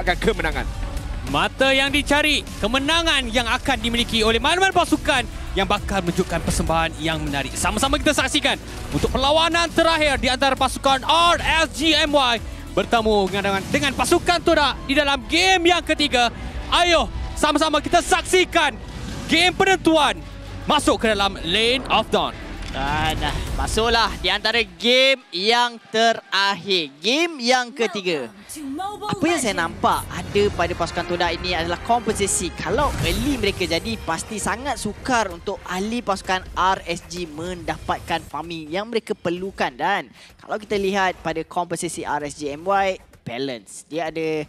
mendapatkan kemenangan. Mata yang dicari, kemenangan yang akan dimiliki oleh mana-mana pasukan yang bakal menunjukkan persembahan yang menarik. Sama-sama kita saksikan untuk perlawanan terakhir di antara pasukan RSGMY bertemu dengan, dengan pasukan Todak di dalam game yang ketiga. Ayo, sama-sama kita saksikan game penentuan masuk ke dalam Lane of Dawn. Ah, Dan masuklah di antara game yang terakhir. Game yang ketiga. Apa yang saya nampak ada pada pasukan Todak ini adalah komposisi. Kalau early mereka jadi, pasti sangat sukar untuk ahli pasukan RSG mendapatkan farming yang mereka perlukan. Dan kalau kita lihat pada komposisi RSG MY, balance. Dia ada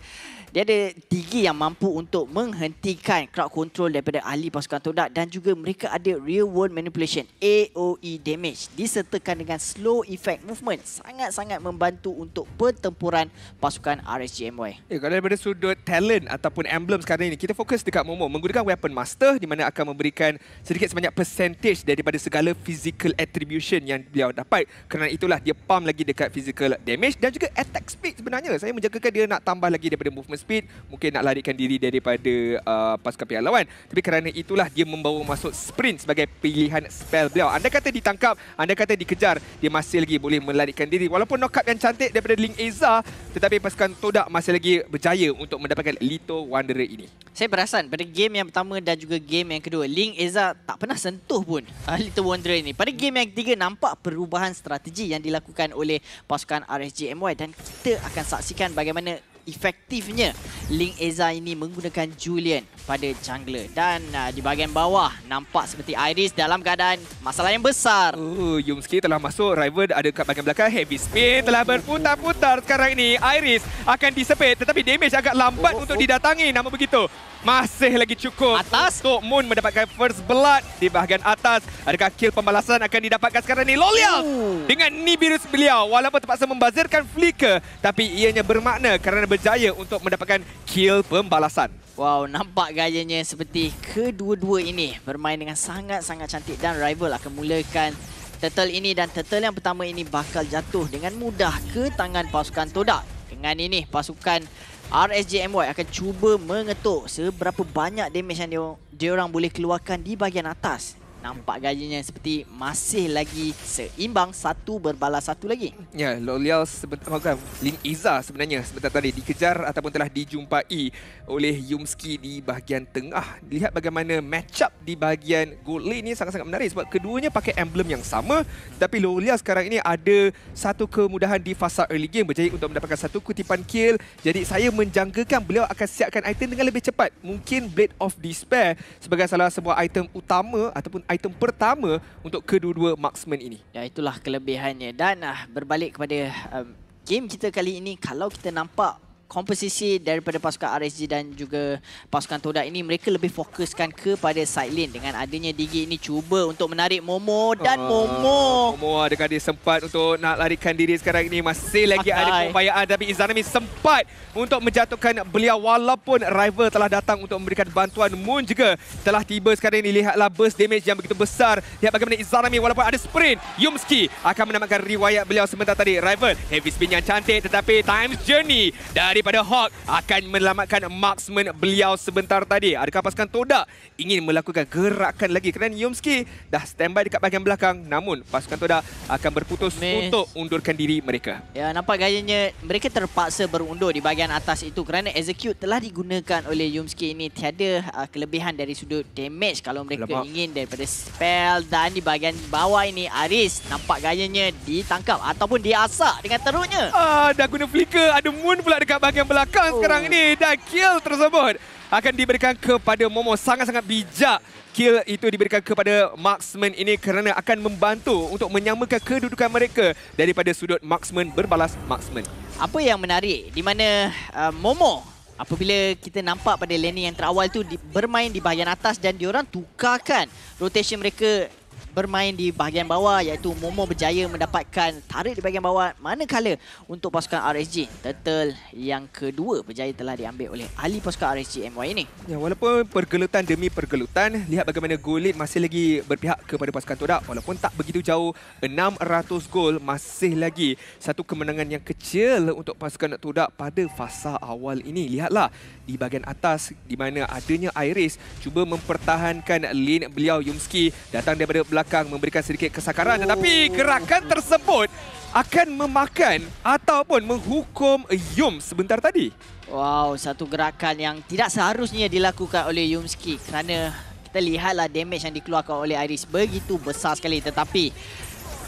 dia ada tinggi yang mampu untuk menghentikan crowd control daripada ahli pasukan Todak dan juga mereka ada real world manipulation AOE damage disertakan dengan slow effect movement sangat-sangat membantu untuk pertempuran pasukan RSGMY. Ya, eh, kalau daripada sudut talent ataupun emblem sekarang ini kita fokus dekat Momo menggunakan weapon master di mana akan memberikan sedikit sebanyak percentage daripada segala physical attribution yang dia dapat kerana itulah dia pump lagi dekat physical damage dan juga attack speed sebenarnya saya menjangkakan dia nak tambah lagi daripada movement speed mungkin nak larikan diri daripada uh, pasukan pihak lawan tapi kerana itulah dia membawa masuk sprint sebagai pilihan spell beliau anda kata ditangkap anda kata dikejar dia masih lagi boleh melarikan diri walaupun knockout yang cantik daripada Link Eza tetapi pasukan Todak masih lagi berjaya untuk mendapatkan Lito Wanderer ini saya perasan pada game yang pertama dan juga game yang kedua Link Eza tak pernah sentuh pun uh, Lito Wanderer ini pada game yang ketiga nampak perubahan strategi yang dilakukan oleh pasukan RSG MY dan kita akan saksikan bagaimana efektifnya Link Ezra ini menggunakan Julian kepada jungler dan uh, di bahagian bawah nampak seperti Iris dalam keadaan masalah yang besar. Oh, Yumski telah masuk, River ada kat bahagian belakang, Heavy Spin telah berputar-putar sekarang ini. Iris akan disepit tetapi damage agak lambat oh, oh untuk oh. didatangi namun begitu. Masih lagi cukup atas. untuk Moon mendapatkan first blood di bahagian atas. Adakah kill pembalasan akan didapatkan sekarang ini? Lolial Ooh. dengan Nibirus beliau walaupun terpaksa membazirkan Flicker. Tapi ianya bermakna kerana berjaya untuk mendapatkan kill pembalasan. Wow, nampak gayanya seperti kedua-dua ini bermain dengan sangat-sangat cantik dan rival akan mulakan turtle ini dan turtle yang pertama ini bakal jatuh dengan mudah ke tangan pasukan Todak. Dengan ini pasukan RSJMY akan cuba mengetuk seberapa banyak damage yang dia orang boleh keluarkan di bahagian atas Nampak gayanya seperti masih lagi seimbang satu berbalas satu lagi. Ya, Lolial sebentar oh, bukan Lin Iza sebenarnya sebentar tadi dikejar ataupun telah dijumpai oleh Yumski di bahagian tengah. Lihat bagaimana match up di bahagian goal lane ini sangat-sangat menarik sebab keduanya pakai emblem yang sama tapi Lolial sekarang ini ada satu kemudahan di fasa early game berjaya untuk mendapatkan satu kutipan kill. Jadi saya menjangkakan beliau akan siapkan item dengan lebih cepat. Mungkin Blade of Despair sebagai salah sebuah item utama ataupun item pertama untuk kedua-dua marksman ini. Ya itulah kelebihannya dan uh, berbalik kepada um, game kita kali ini kalau kita nampak komposisi daripada pasukan RSG dan juga pasukan Todak ini mereka lebih fokuskan kepada side lane dengan adanya Digi ini cuba untuk menarik Momo dan uh, Momo. Momo adakah dia sempat untuk nak larikan diri sekarang ini masih lagi Akai. ada upayaan tapi Izanami sempat untuk menjatuhkan beliau walaupun rival telah datang untuk memberikan bantuan Moon juga telah tiba sekarang ini lihatlah burst damage yang begitu besar lihat bagaimana Izanami walaupun ada sprint Yumski akan menamatkan riwayat beliau sebentar tadi rival heavy spin yang cantik tetapi times journey dari daripada Hawk akan melamatkan marksman beliau sebentar tadi. Adakah pasukan Toda ingin melakukan gerakan lagi? Kerana Yomski dah standby dekat bahagian belakang. Namun pasukan Toda akan berputus Miss. untuk undurkan diri mereka. Ya, nampak gayanya mereka terpaksa berundur di bahagian atas itu kerana execute telah digunakan oleh Yomski ini tiada uh, kelebihan dari sudut damage kalau mereka Lepak. ingin daripada spell dan di bahagian bawah ini Aris nampak gayanya ditangkap ataupun diasak dengan terunya. Ah, dah guna flicker. Ada moon pula dekat bahagian yang belakang oh. sekarang ini dan kill tersebut akan diberikan kepada Momo sangat-sangat bijak kill itu diberikan kepada marksman ini kerana akan membantu untuk menyamakan kedudukan mereka daripada sudut marksman berbalas marksman. Apa yang menarik di mana uh, Momo apabila kita nampak pada laning yang terawal tu di, bermain di bahagian atas dan diorang tukarkan rotation mereka bermain di bahagian bawah iaitu Momo berjaya mendapatkan tarik di bahagian bawah manakala untuk pasukan RSG Turtle yang kedua berjaya telah diambil oleh ahli pasukan RSG MY ini. Ya, walaupun pergelutan demi pergelutan lihat bagaimana Golit masih lagi berpihak kepada pasukan Todak walaupun tak begitu jauh 600 gol masih lagi satu kemenangan yang kecil untuk pasukan Todak pada fasa awal ini. Lihatlah di bahagian atas di mana adanya Iris cuba mempertahankan lane beliau Yumski datang daripada belakang belakang memberikan sedikit kesakaran. Oh. Tetapi gerakan tersebut akan memakan ataupun menghukum Yum sebentar tadi. Wow, satu gerakan yang tidak seharusnya dilakukan oleh Yumski kerana kita lihatlah damage yang dikeluarkan oleh Iris begitu besar sekali. Tetapi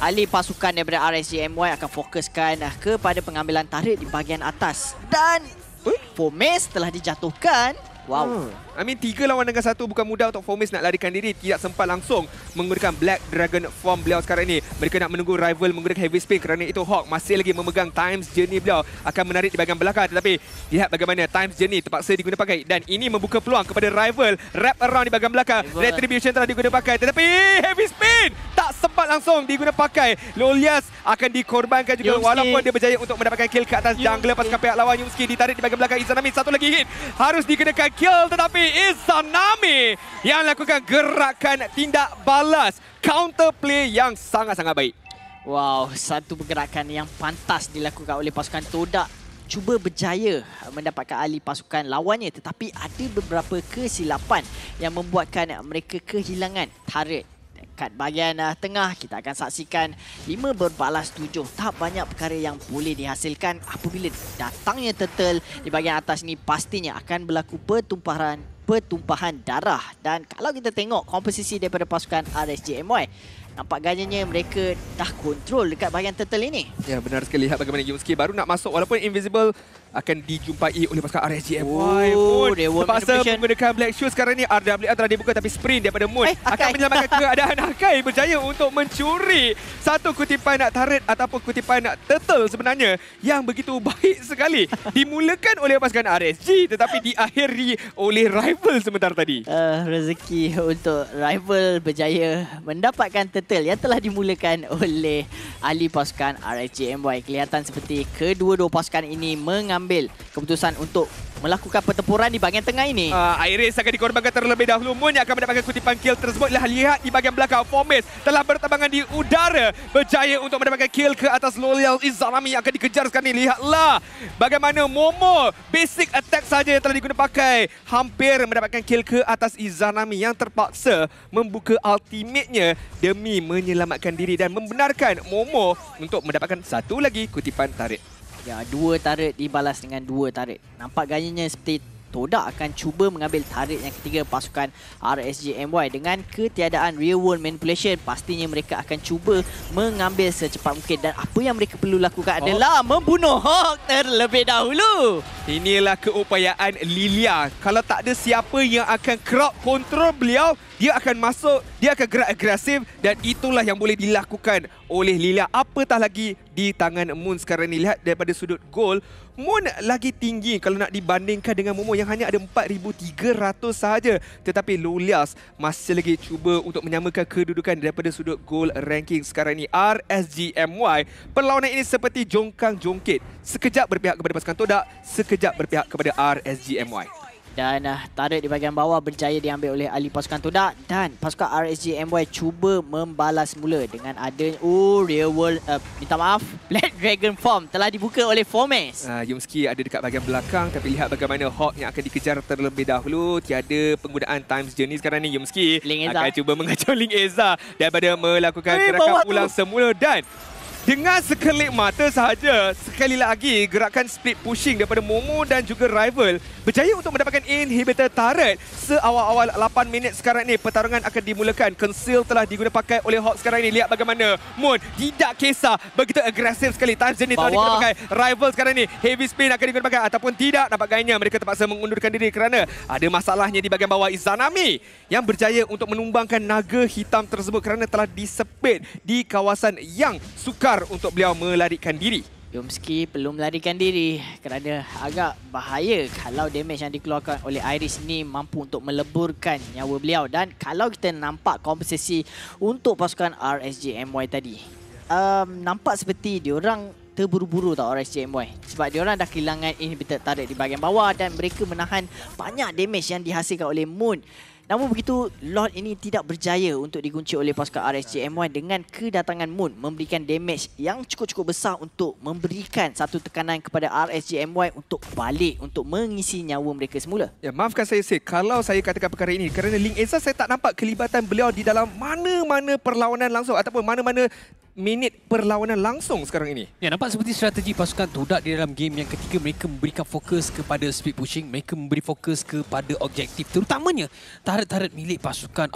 ahli pasukan daripada RSGMY akan fokuskan ah, kepada pengambilan tarik di bahagian atas. Dan Fomes telah dijatuhkan. Wow. Hmm. I mean, tiga lawan dengan satu bukan mudah untuk Fomis nak larikan diri. Tidak sempat langsung menggunakan Black Dragon form beliau sekarang ini. Mereka nak menunggu rival menggunakan Heavy Spin kerana itu Hawk masih lagi memegang Times Journey beliau. Akan menarik di bahagian belakang tetapi lihat bagaimana Times Journey terpaksa digunakan. Dan ini membuka peluang kepada rival wrap around di bahagian belakang. Eh? Retribution telah digunakan tetapi Heavy Spin tak sempat langsung digunakan. Lulias akan dikorbankan juga Yumsky. walaupun dia berjaya untuk mendapatkan kill ke atas Yumsky. jungler pasukan pihak lawan. Yumski ditarik di bahagian belakang Izanami. Satu lagi hit harus dikenakan kill tetapi referee is yang lakukan gerakan tindak balas counter play yang sangat-sangat baik. Wow, satu pergerakan yang pantas dilakukan oleh pasukan Todak. Cuba berjaya mendapatkan ahli pasukan lawannya tetapi ada beberapa kesilapan yang membuatkan mereka kehilangan Tarik Dekat bahagian ah, tengah, kita akan saksikan lima berbalas tujuh Tak banyak perkara yang boleh dihasilkan apabila datangnya turtle di bahagian atas ini pastinya akan berlaku pertumpahan pertumpahan darah dan kalau kita tengok komposisi daripada pasukan RSJMY Nampak gajahnya mereka dah kontrol dekat bahagian turtle ini. Ya, benar sekali. Lihat bagaimana Yumsky baru nak masuk walaupun Invisible akan dijumpai oleh pasukan RSGM. Oh, Moon terpaksa menggunakan Black Shoe sekarang ini. RWA telah dibuka tapi sprint daripada Moon eh, akan menyelamatkan keadaan Akai berjaya untuk mencuri satu kutipan nak turret ataupun kutipan nak turtle sebenarnya yang begitu baik sekali dimulakan oleh pasukan RSG tetapi diakhiri oleh Rival sebentar tadi. Uh, rezeki untuk Rival berjaya mendapatkan turtle Turtle yang telah dimulakan oleh ahli pasukan RHGMY. Kelihatan seperti kedua-dua pasukan ini mengambil keputusan untuk melakukan pertempuran di bahagian tengah ini. Uh, Iris akan dikorbankan terlebih dahulu. Moon yang akan mendapatkan kutipan kill tersebut. Lihat lihat di bahagian belakang. Formis telah bertembangan di udara. Berjaya untuk mendapatkan kill ke atas Loyal Izalami yang akan dikejar sekarang ini. Lihatlah bagaimana Momo basic attack saja yang telah digunakan pakai. Hampir mendapatkan kill ke atas Izanami yang terpaksa membuka ultimate-nya demi menyelamatkan diri dan membenarkan Momo untuk mendapatkan satu lagi kutipan tarik. Ya, dua tarik dibalas dengan dua tarik. Nampak gayanya seperti Todak akan cuba mengambil tarik yang ketiga pasukan RSG MY. Dengan ketiadaan real world manipulation, pastinya mereka akan cuba mengambil secepat mungkin. Dan apa yang mereka perlu lakukan oh. adalah Hawk. membunuh Hawk terlebih dahulu. Inilah keupayaan Lilia. Kalau tak ada siapa yang akan crowd control beliau, dia akan masuk, dia akan gerak agresif dan itulah yang boleh dilakukan oleh Lila. Apatah lagi di tangan Moon sekarang ni. Lihat daripada sudut gol, Moon lagi tinggi kalau nak dibandingkan dengan Momo yang hanya ada 4,300 sahaja. Tetapi Lulias masih lagi cuba untuk menyamakan kedudukan daripada sudut gol ranking sekarang ni. RSGMY, perlawanan ini seperti jongkang jongkit. Sekejap berpihak kepada pasukan Todak, sekejap berpihak kepada RSGMY. Dan uh, tarik di bahagian bawah berjaya diambil oleh Ali pasukan Tudak Dan pasukan RSG MY cuba membalas mula dengan ada Oh, real world, uh, minta maaf Black Dragon form telah dibuka oleh Formes uh, ah, Yumski ya, ada dekat bahagian belakang Tapi lihat bagaimana Hawk yang akan dikejar terlebih dahulu Tiada penggunaan Times Journey sekarang ni Yumski ya, akan cuba mengacau Link Ezra Daripada melakukan gerakan pulang semula Dan dengan sekelip mata sahaja, sekali lagi gerakan split pushing daripada Momo dan juga Rival berjaya untuk mendapatkan inhibitor turret. Seawal-awal 8 minit sekarang ini, pertarungan akan dimulakan. Conceal telah digunakan oleh Hawk sekarang ini. Lihat bagaimana Moon tidak kisah. Begitu agresif sekali. Tanzan ini telah digunakan. Rival sekarang ini, heavy spin akan digunakan ataupun tidak dapat gainnya. Mereka terpaksa mengundurkan diri kerana ada masalahnya di bahagian bawah Izanami yang berjaya untuk menumbangkan naga hitam tersebut kerana telah disepit di kawasan yang suka sukar untuk beliau melarikan diri. Yomski perlu melarikan diri kerana agak bahaya kalau damage yang dikeluarkan oleh Iris ni mampu untuk meleburkan nyawa beliau dan kalau kita nampak komposisi untuk pasukan RSJMY tadi. Um, nampak seperti diorang terburu-buru tau RSJMY sebab diorang dah kehilangan inhibitor tarik di bahagian bawah dan mereka menahan banyak damage yang dihasilkan oleh Moon. Namun begitu, Lord ini tidak berjaya untuk dikunci oleh pasukan RSJM1 dengan kedatangan Moon memberikan damage yang cukup-cukup besar untuk memberikan satu tekanan kepada RSJM1 untuk balik untuk mengisi nyawa mereka semula. Ya, maafkan saya, Sir. Kalau saya katakan perkara ini kerana Link Ezra saya tak nampak kelibatan beliau di dalam mana-mana perlawanan langsung ataupun mana-mana minit perlawanan langsung sekarang ini. Ya, nampak seperti strategi pasukan Todak di dalam game yang ketika mereka memberikan fokus kepada speed pushing, mereka memberi fokus kepada objektif terutamanya turret-turret milik pasukan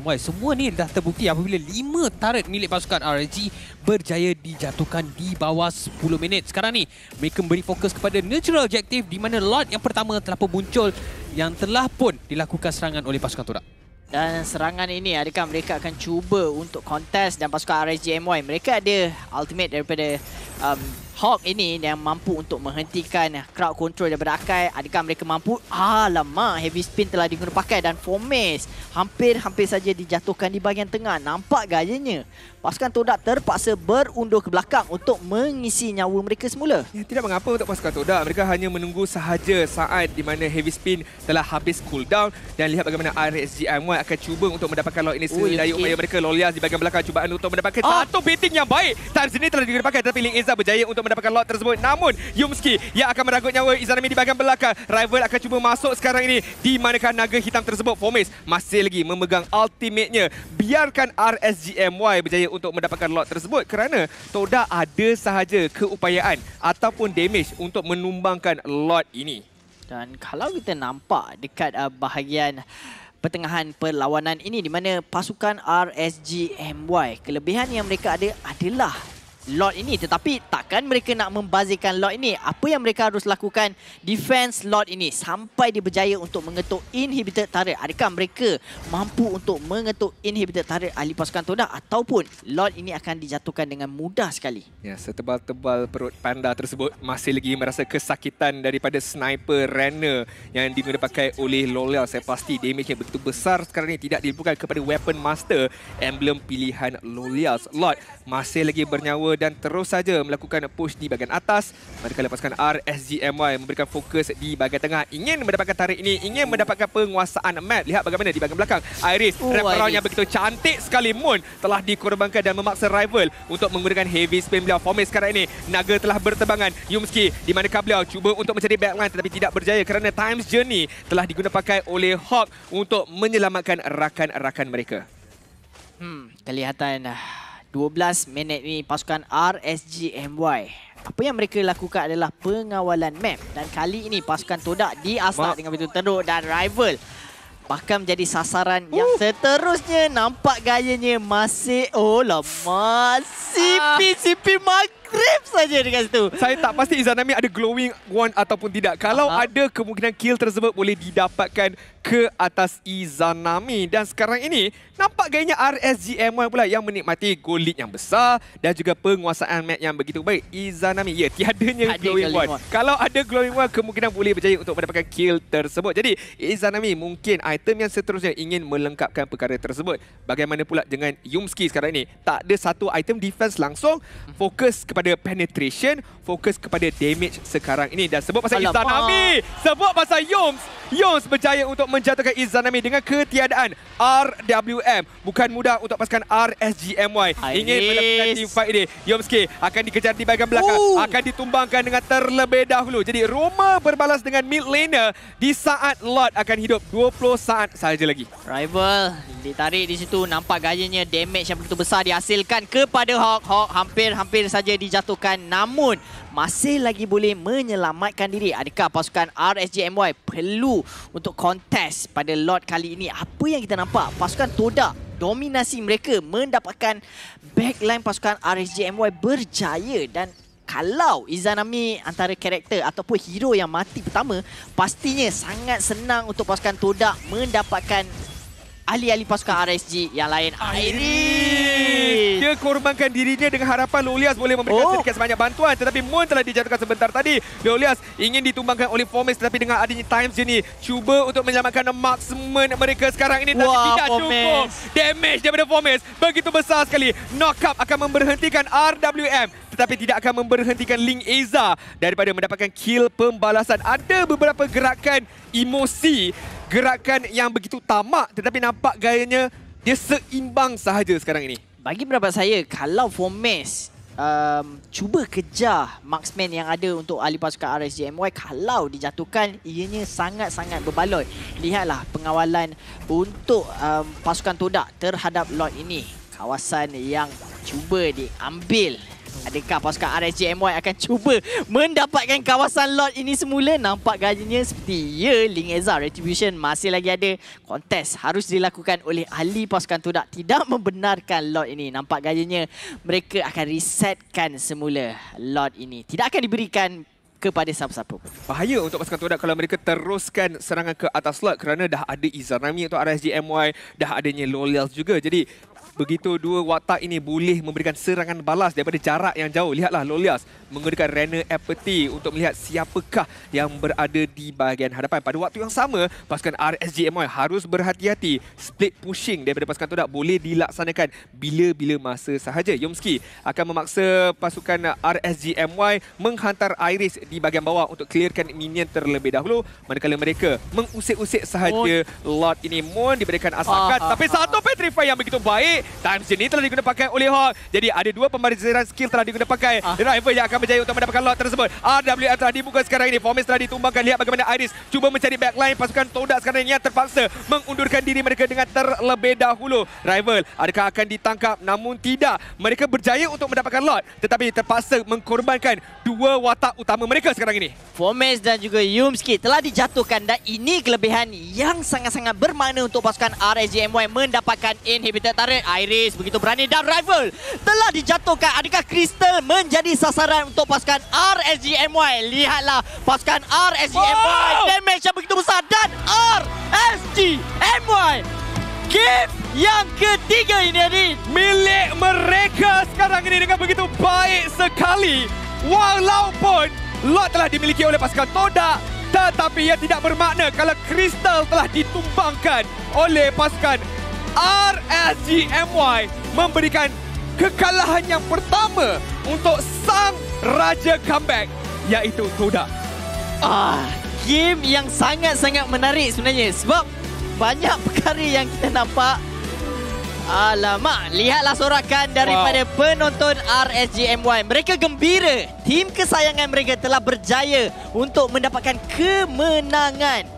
My. Semua ni dah terbukti apabila 5 turret milik pasukan RG berjaya dijatuhkan di bawah 10 minit. Sekarang ni mereka memberi fokus kepada natural objektif di mana lot yang pertama telah pun muncul yang telah pun dilakukan serangan oleh pasukan Todak. Dan serangan ini adakah mereka akan cuba untuk kontes dan pasukan RSGMY. Mereka ada ultimate daripada um, Hawk ini yang mampu untuk menghentikan crowd control daripada Akai. Adakah mereka mampu? Alamak, heavy spin telah digunakan pakai dan formes hampir-hampir saja dijatuhkan di bahagian tengah. Nampak gayanya. Pasukan Todak terpaksa berundur ke belakang untuk mengisi nyawa mereka semula. Ya, tidak mengapa untuk pasukan Todak. Mereka hanya menunggu sahaja saat di mana heavy spin telah habis cooldown dan lihat bagaimana RSGM1 akan cuba untuk mendapatkan lock ini sedaya upaya mereka lolias di bahagian belakang cubaan untuk mendapatkan oh. satu beating yang baik. Times ini telah digunakan pakai tetapi Link Izzah berjaya untuk mendapatkan lot tersebut. Namun Yumski yang akan meragut nyawa Izanami di bahagian belakang. Rival akan cuba masuk sekarang ini di manakah naga hitam tersebut. Fomis masih lagi memegang ultimate-nya. Biarkan RSGMY berjaya untuk mendapatkan lot tersebut kerana Toda ada sahaja keupayaan ataupun damage untuk menumbangkan lot ini. Dan kalau kita nampak dekat uh, bahagian pertengahan perlawanan ini di mana pasukan RSGMY kelebihan yang mereka ada adalah Lord ini tetapi takkan mereka nak membazirkan Lord ini apa yang mereka harus lakukan defense Lord ini sampai dia berjaya untuk mengetuk inhibitor turret adakah mereka mampu untuk mengetuk inhibitor turret ahli pasukan Toda ataupun Lord ini akan dijatuhkan dengan mudah sekali ya setebal-tebal perut panda tersebut masih lagi merasa kesakitan daripada sniper Renner yang digunakan pakai oleh Lolial saya pasti damage-nya begitu besar sekarang ini tidak dilakukan kepada weapon master emblem pilihan Lolial Lord masih lagi bernyawa dan terus saja melakukan push di bahagian atas. Mereka lepaskan R, memberikan fokus di bahagian tengah. Ingin mendapatkan tarik ini, ingin Ooh. mendapatkan penguasaan map. Lihat bagaimana di bahagian belakang. Iris, Ooh, yang begitu cantik sekali. Moon telah dikorbankan dan memaksa rival untuk menggunakan heavy spin beliau. Formis sekarang ini, Naga telah bertebangan. Yumski, di mana beliau cuba untuk mencari backline tetapi tidak berjaya kerana Times Journey telah digunapakai oleh Hawk untuk menyelamatkan rakan-rakan mereka. Hmm, kelihatan lah. 12 minit ini pasukan RSG MY. Apa yang mereka lakukan adalah pengawalan map dan kali ini pasukan Todak di asal dengan begitu teruk dan rival bahkan menjadi sasaran uh. yang seterusnya nampak gayanya masih oh lah masih ah. PCP mak trip saja dekat situ. Saya tak pasti Izanami ada glowing one ataupun tidak. Kalau uh-huh. ada kemungkinan kill tersebut boleh didapatkan ke atas Izanami. Dan sekarang ini nampak gayanya RSGMY pula yang menikmati gold lead yang besar dan juga penguasaan map yang begitu baik. Izanami, ya tiadanya glowing, glowing one. wand. Kalau ada glowing one kemungkinan boleh berjaya untuk mendapatkan kill tersebut. Jadi Izanami mungkin item yang seterusnya ingin melengkapkan perkara tersebut. Bagaimana pula dengan Yumski sekarang ini? Tak ada satu item defense langsung. Hmm. Fokus kepada kepada penetration, fokus kepada damage sekarang ini. Dan sebut pasal Alamak. Izanami, sebut pasal Yoms. Yoms berjaya untuk menjatuhkan Izanami dengan ketiadaan RWM. Bukan mudah untuk pasukan RSGMY. Ingin melakukan teamfight ini. Yomski akan dikejar di bahagian belakang. Ooh. Akan ditumbangkan dengan terlebih dahulu. Jadi Roma berbalas dengan mid laner di saat Lord akan hidup 20 saat sahaja lagi. Rival ditarik di situ. Nampak gayanya damage yang begitu besar dihasilkan kepada Hawk. Hawk hampir-hampir saja di dijatuhkan namun masih lagi boleh menyelamatkan diri. Adakah pasukan RSGMY perlu untuk kontes pada lot kali ini? Apa yang kita nampak? Pasukan Todak dominasi mereka mendapatkan backline pasukan RSGMY berjaya dan kalau Izanami antara karakter ataupun hero yang mati pertama pastinya sangat senang untuk pasukan Todak mendapatkan ali-ali pasukan RSG yang lain. Airi! Dia korbankan dirinya dengan harapan Lulias boleh memberikan oh. sedikit sebanyak bantuan. Tetapi Moon telah dijatuhkan sebentar tadi. Lulias ingin ditumbangkan oleh Formis tetapi dengan adanya Times ini cuba untuk menyelamatkan maksimum mereka sekarang ini. Wah, tidak Formis. cukup. Damage daripada Formis begitu besar sekali. Knock up akan memberhentikan RWM tetapi tidak akan memberhentikan Link Eza daripada mendapatkan kill pembalasan. Ada beberapa gerakan emosi, gerakan yang begitu tamak tetapi nampak gayanya dia seimbang sahaja sekarang ini bagi pendapat saya kalau Formes um, cuba kejar marksman yang ada untuk ahli pasukan RSJMY kalau dijatuhkan ianya sangat-sangat berbaloi lihatlah pengawalan untuk um, pasukan todak terhadap lot ini kawasan yang cuba diambil Adakah pasukan RSGMY akan cuba mendapatkan kawasan lot ini semula? Nampak gajinya seperti ya, Ling Ezra Retribution masih lagi ada. Kontes harus dilakukan oleh ahli pasukan Tudak tidak membenarkan lot ini. Nampak gajinya mereka akan resetkan semula lot ini. Tidak akan diberikan kepada siapa-siapa. Bahaya untuk pasukan Tudak kalau mereka teruskan serangan ke atas lot kerana dah ada Izanami atau RSGMY, dah adanya Lolials juga. Jadi Begitu dua watak ini boleh memberikan serangan balas daripada jarak yang jauh. Lihatlah Lolias menggunakan Renner Apathy untuk melihat siapakah yang berada di bahagian hadapan. Pada waktu yang sama, pasukan RSGMI harus berhati-hati. Split pushing daripada pasukan Todak boleh dilaksanakan bila-bila masa sahaja. Yomski akan memaksa pasukan RSGMI menghantar Iris di bahagian bawah untuk clearkan minion terlebih dahulu. Manakala mereka mengusik-usik sahaja lot ini. mohon diberikan asakan. Ah, ah, Tapi satu ah, ah. Petrify yang begitu baik Time Machine ni telah diguna pakai oleh Hawk. Jadi ada dua pembalasan skill telah diguna pakai. Ah. Driver yang akan berjaya untuk mendapatkan lot tersebut. RWM telah dibuka sekarang ini. Formis telah ditumbangkan. Lihat bagaimana Iris cuba mencari backline. Pasukan Todak sekarang ini terpaksa mengundurkan diri mereka dengan terlebih dahulu. Rival adakah akan ditangkap? Namun tidak. Mereka berjaya untuk mendapatkan lot. Tetapi terpaksa mengkorbankan dua watak utama mereka sekarang ini. Formis dan juga Yumski telah dijatuhkan. Dan ini kelebihan yang sangat-sangat bermakna untuk pasukan RSGMY mendapatkan inhibitor tarik. Iris begitu berani dan rival telah dijatuhkan. Adakah Crystal menjadi sasaran untuk pasukan RSGMY? Lihatlah pasukan RSGMY. Oh! Damage yang begitu besar dan RSGMY. Game yang ketiga ini, ini milik mereka sekarang ini dengan begitu baik sekali. Walaupun lot telah dimiliki oleh pasukan Toda tetapi ia tidak bermakna kalau Crystal telah ditumbangkan oleh pasukan RSGMY memberikan kekalahan yang pertama untuk sang raja comeback iaitu Toda. Ah, game yang sangat-sangat menarik sebenarnya sebab banyak perkara yang kita nampak. Alamak, lihatlah sorakan daripada wow. penonton RSGMY. Mereka gembira. Tim kesayangan mereka telah berjaya untuk mendapatkan kemenangan.